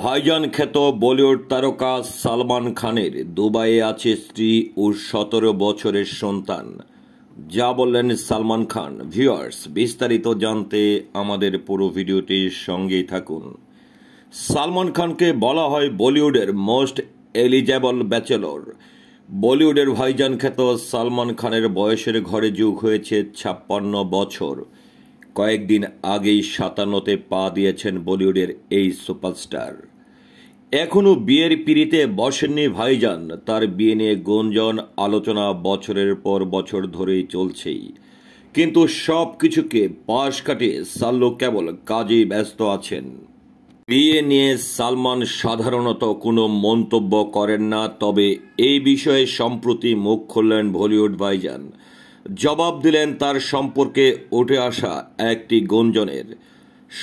ভাইজান খ্যাত বলিউড তারকা সালমান খানের দুবাইয়ে আছে স্ত্রী ও সতেরো বছরের সন্তান যা বললেন সালমান খান ভিউয়ার্স বিস্তারিত জানতে আমাদের পুরো ভিডিওটির সঙ্গেই থাকুন সালমান খানকে বলা হয় বলিউডের মোস্ট এলিজেবল ব্যাচেলর বলিউডের ভাইজান খ্যাত সালমান খানের বয়সের ঘরে যুগ হয়েছে ছাপ্পান্ন বছর কয়েকদিন আগেই সাতান্নতে পা দিয়েছেন বলিউডের এই সুপারস্টার এখনও বিয়ের পিড়িতে বসেননি ভাইজান তার বিয়ে নিয়ে গুঞ্জন আলোচনা বছরের পর বছর ধরেই চলছেই কিন্তু সব কিছুকে পাশ কাটিয়ে সাল্লু কেবল কাজেই ব্যস্ত আছেন বিয়ে নিয়ে সালমান সাধারণত কোনো মন্তব্য করেন না তবে এই বিষয়ে সম্প্রতি মুখ খুললেন বলিউড ভাইজান জবাব দিলেন তার সম্পর্কে উঠে আসা একটি গুঞ্জনের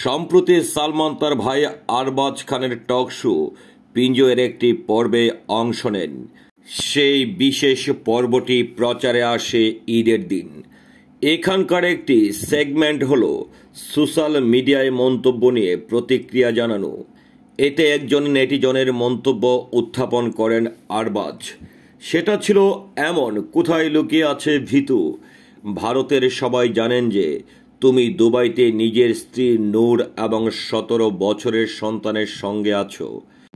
সম্প্রতি সালমান তার ভাই আরবাজ খানের টক শো পিঞ্জয়ের একটি পর্বে অংশ নেন সেই বিশেষ পর্বটি প্রচারে আসে ঈদের দিন এখানকার একটি সেগমেন্ট হল সোশ্যাল মিডিয়ায় মন্তব্য নিয়ে প্রতিক্রিয়া জানানো এতে একজন নেটিজনের মন্তব্য উত্থাপন করেন আরবাজ সেটা ছিল এমন কোথায় লুকিয়ে আছে ভিতু ভারতের সবাই জানেন যে তুমি দুবাইতে নিজের স্ত্রী নূর এবং সতেরো বছরের সন্তানের সঙ্গে আছো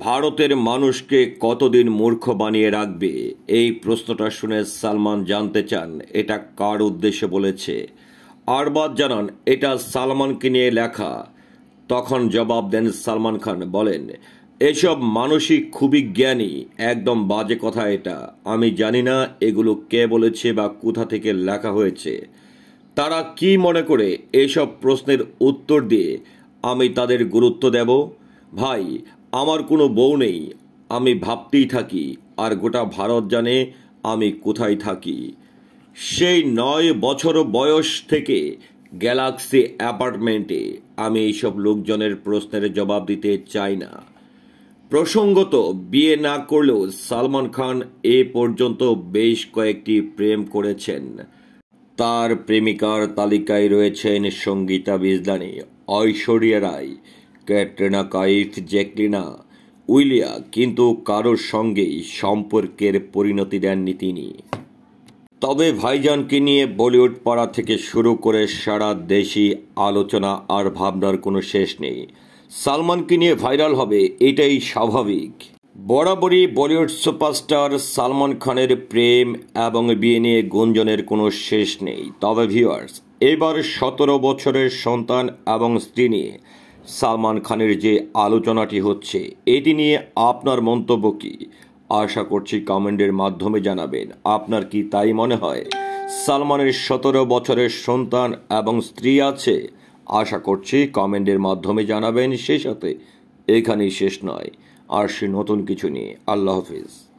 ভারতের মানুষকে কতদিন মূর্খ বানিয়ে রাখবে এই প্রশ্নটা শুনে সালমান জানতে চান এটা কার উদ্দেশ্যে বলেছে আরবাদ জানান এটা সালমানকে নিয়ে লেখা তখন জবাব দেন সালমান খান বলেন এসব মানসিক খুবই জ্ঞানী একদম বাজে কথা এটা আমি জানি না এগুলো কে বলেছে বা কোথা থেকে লেখা হয়েছে তারা কি মনে করে এসব প্রশ্নের উত্তর দিয়ে আমি তাদের গুরুত্ব দেব ভাই আমার কোনো বউ নেই আমি ভাবতেই থাকি আর গোটা ভারত জানে আমি কোথায় থাকি সেই নয় বছর বয়স থেকে গ্যালাক্সি অ্যাপার্টমেন্টে আমি এইসব লোকজনের প্রশ্নের জবাব দিতে চাই না প্রসঙ্গত বিয়ে না করলেও সালমান খান এ পর্যন্ত বেশ কয়েকটি প্রেম করেছেন তার প্রেমিকার তালিকায় রয়েছেন সঙ্গীতা বিজদানি ঐশ্বরিয়া রায় ক্যাটরিনা কাইফ জ্যাকলিনা উইলিয়া কিন্তু কারোর সঙ্গেই সম্পর্কের পরিণতি দেননি তিনি তবে ভাইজানকে নিয়ে বলিউড পাড়া থেকে শুরু করে সারা দেশি আলোচনা আর ভাবনার কোনো শেষ নেই সালমানকে নিয়ে ভাইরাল হবে এটাই স্বাভাবিক বরাবরই বলিউড সুপারস্টার সালমান খানের প্রেম এবং বিয়ে নিয়ে গুঞ্জনের কোনো শেষ নেই তবে ভিউয়ার্স এবার সতেরো বছরের সন্তান এবং স্ত্রী নিয়ে সালমান খানের যে আলোচনাটি হচ্ছে এটি নিয়ে আপনার মন্তব্য কী আশা করছি কমেন্টের মাধ্যমে জানাবেন আপনার কি তাই মনে হয় সালমানের সতেরো বছরের সন্তান এবং স্ত্রী আছে আশা করছি কমেন্টের মাধ্যমে জানাবেন সেই সাথে এখানেই শেষ নয় আর সে নতুন কিছু নিয়ে আল্লাহ হাফিজ